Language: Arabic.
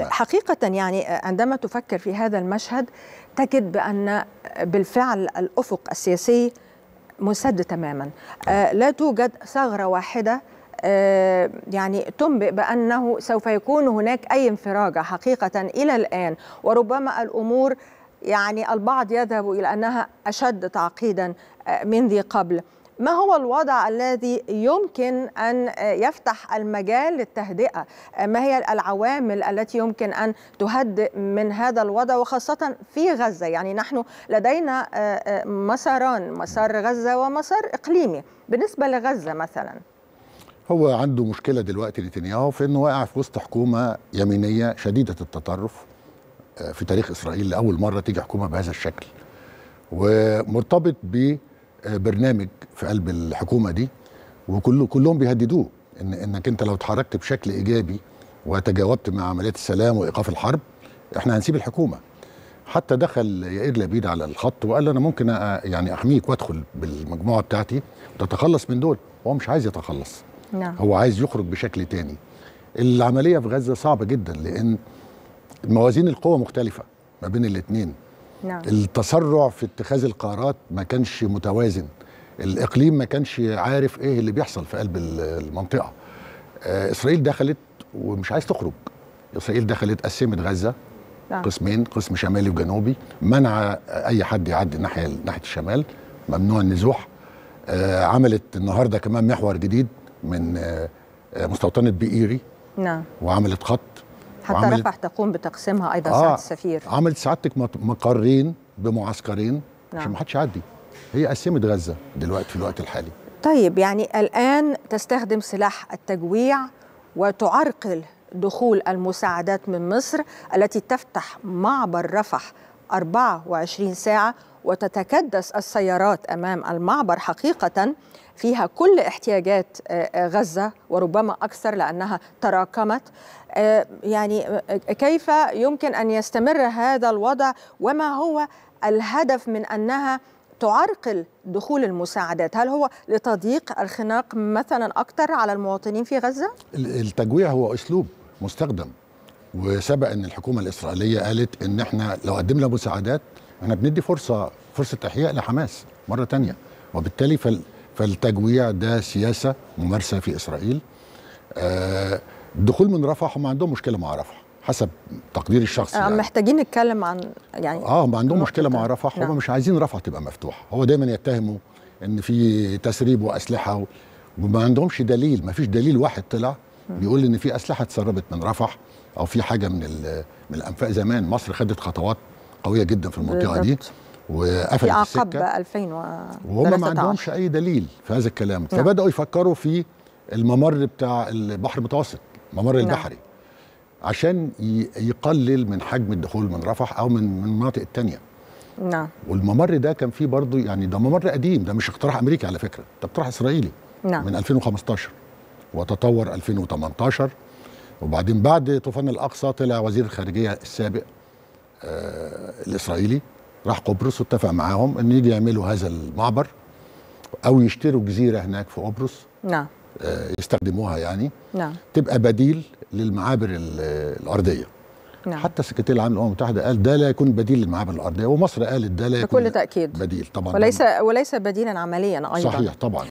حقيقة يعني عندما تفكر في هذا المشهد تجد بأن بالفعل الأفق السياسي مسد تماما آه. آه، لا توجد ثغرة واحدة آه، يعني تنبئ بأنه سوف يكون هناك أي انفراجة حقيقة إلى الآن وربما الأمور يعني البعض يذهب إلى أنها أشد تعقيدا من ذي قبل ما هو الوضع الذي يمكن أن يفتح المجال للتهدئة ما هي العوامل التي يمكن أن تهدئ من هذا الوضع وخاصة في غزة يعني نحن لدينا آه، آه، مساران مسار غزة ومسار إقليمي بالنسبة لغزة مثلاً هو عنده مشكله دلوقتي نتنياهو في انه واقع في وسط حكومه يمينيه شديده التطرف آه، في تاريخ اسرائيل لاول مره تيجي حكومه بهذا الشكل ومرتبط ب برنامج في قلب الحكومه دي وكله كلهم بيهددوه ان انك انت لو اتحركت بشكل ايجابي وتجاوبت مع عمليات السلام وايقاف الحرب احنا هنسيب الحكومه حتى دخل يائر لبيد على الخط وقال انا ممكن يعني احميك وادخل بالمجموعه بتاعتي وتتخلص من دول هو مش عايز يتخلص نعم. هو عايز يخرج بشكل تاني العمليه في غزه صعبه جدا لان موازين القوى مختلفه ما بين الاثنين نعم. التسرع في اتخاذ القرارات ما كانش متوازن الاقليم ما كانش عارف ايه اللي بيحصل في قلب المنطقه آه، اسرائيل دخلت ومش عايز تخرج اسرائيل دخلت قسمت غزه نعم. قسمين قسم شمالي وجنوبي منع اي حد يعدي ناحيه ناحيه الشمال ممنوع النزوح آه، عملت النهارده كمان محور جديد من آه، مستوطنه بئيري نعم وعملت خط حتى رفح تقوم بتقسيمها ايضا آه سعاده السفير عملت سعادتك مقرين بمعسكرين نعم. عشان ما حدش يعدي هي قسمت غزه دلوقتي في الوقت الحالي طيب يعني الان تستخدم سلاح التجويع وتعرقل دخول المساعدات من مصر التي تفتح معبر رفح 24 ساعة وتتكدس السيارات أمام المعبر حقيقة فيها كل احتياجات آه، آه، غزة وربما أكثر لأنها تراكمت آه، يعني كيف يمكن أن يستمر هذا الوضع وما هو الهدف من أنها تعرقل دخول المساعدات هل هو لتضييق الخناق مثلا أكثر على المواطنين في غزة؟ التجويع هو أسلوب مستخدم وسبق ان الحكومه الاسرائيليه قالت ان احنا لو قدمنا مساعدات احنا بندي فرصه فرصه احياء لحماس مره تانية وبالتالي فال فالتجويع ده سياسه ممارسه في اسرائيل الدخول آه، من رفح هم عندهم مشكله مع رفح حسب تقديري الشخصي آه، يعني. محتاجين نتكلم عن يعني اه هم عندهم مشكله مع رفح هم نعم. مش عايزين رفح تبقى مفتوحه هو دايما يتهموا ان في تسريب واسلحه وما عندهمش دليل ما فيش دليل واحد طلع بيقول ان في اسلحه اتسربت من رفح او في حاجه من من الانفاق زمان مصر خدت خطوات قويه جدا في المنطقه بالضبط. دي وقفلت في عقب 2000 و وهم ما عندهمش اي دليل في هذا الكلام نعم. فبداوا يفكروا في الممر بتاع البحر المتوسط الممر نعم. البحري عشان يقلل من حجم الدخول من رفح او من من المناطق الثانيه نعم والممر ده كان فيه برضه يعني ده ممر قديم ده مش اقتراح امريكي على فكره ده اقتراح اسرائيلي نعم من 2015 وتطور 2018 وبعدين بعد طوفان الاقصى طلع وزير الخارجيه السابق آه، الاسرائيلي راح قبرص واتفق معاهم ان يجي يعملوا هذا المعبر او يشتروا جزيره هناك في قبرص نعم آه، يستخدموها يعني نعم تبقى بديل للمعابر الارضيه نعم. حتى السكرتير العام للامم المتحده قال ده لا يكون بديل للمعابر الارضيه ومصر قالت ده لا يكون بكل تاكيد بديل طبعا وليس وليس بديلا عمليا ايضا صحيح طبعا